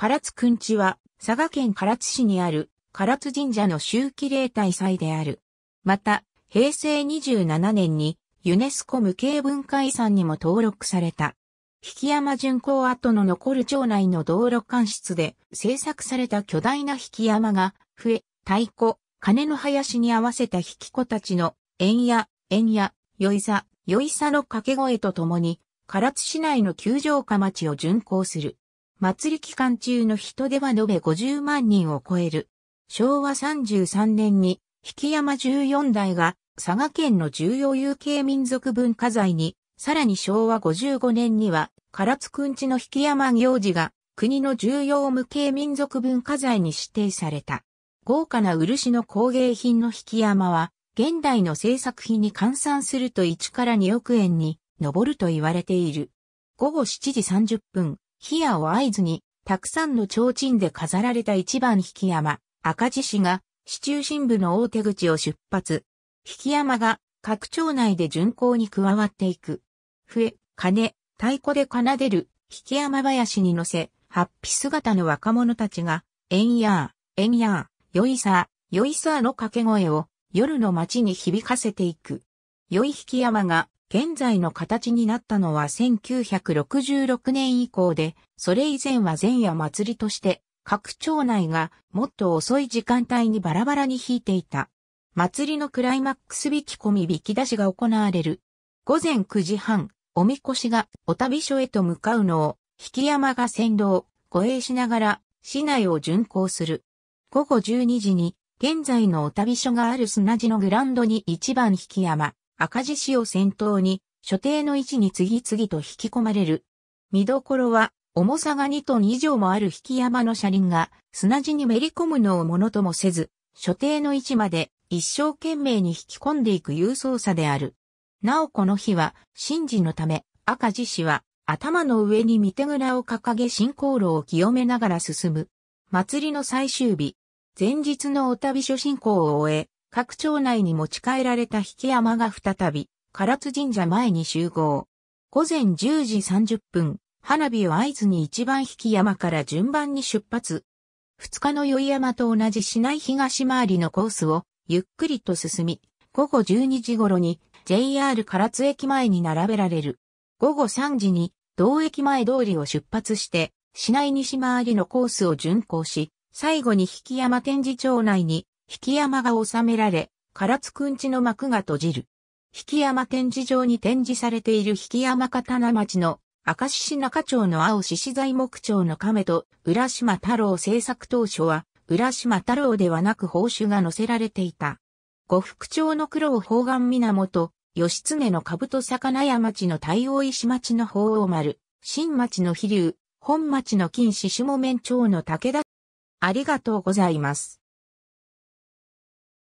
唐津くんちは、佐賀県唐津市にある、唐津神社の周期例大祭である。また、平成27年に、ユネスコ無形文化遺産にも登録された。引山巡行跡の残る町内の道路間室で制作された巨大な引山が、笛、太鼓、鐘の林に合わせた引子たちの、縁や、縁や、酔い座酔いさの掛け声とともに、唐津市内の球場下町を巡行する。祭り期間中の人出は延べ50万人を超える。昭和33年に、引山14代が佐賀県の重要有形民族文化財に、さらに昭和55年には、唐津くんちの引山行事が国の重要無形民族文化財に指定された。豪華な漆の工芸品の引山は、現代の制作費に換算すると1から2億円に上ると言われている。午後7時30分、ひやを合図に、たくさんの提灯で飾られた一番引山、赤字市が、市中心部の大手口を出発。引山が、各町内で巡行に加わっていく。笛、鐘、太鼓で奏でる、引山林に乗せ、ハッピ姿の若者たちが、えんやー、えんやー、よいさー、よいさーの掛け声を、夜の街に響かせていく。よい引山が、現在の形になったのは1966年以降で、それ以前は前夜祭りとして、各町内がもっと遅い時間帯にバラバラに引いていた。祭りのクライマックス引き込み引き出しが行われる。午前9時半、おみこしがお旅所へと向かうのを、引山が先導、護衛しながら、市内を巡行する。午後12時に、現在のお旅所がある砂地のグランドに一番引山、赤字子を先頭に、所定の位置に次々と引き込まれる。見どころは、重さが2トン以上もある引き山の車輪が砂地にめり込むのをものともせず、所定の位置まで一生懸命に引き込んでいく勇操作である。なおこの日は、神事のため、赤字氏は頭の上に見手蔵を掲げ進行路を清めながら進む。祭りの最終日、前日のお旅所進行を終え、各町内に持ち帰られた引山が再び、唐津神社前に集合。午前10時30分、花火を合図に一番引山から順番に出発。二日の宵山と同じ市内東回りのコースをゆっくりと進み、午後12時頃に JR 唐津駅前に並べられる。午後3時に同駅前通りを出発して、市内西回りのコースを巡行し、最後に引山展示町内に引山が収められ、唐津くんちの幕が閉じる。引山展示場に展示されている引山刀町の明石市中町の青獅子材木町の亀と浦島太郎制作当初は浦島太郎ではなく報酬が載せられていた。呉服町の黒を方眼源、義経の兜魚屋町の大王石町の法王丸、新町の飛竜、本町の金獅子も面町の武田。ありがとうございます。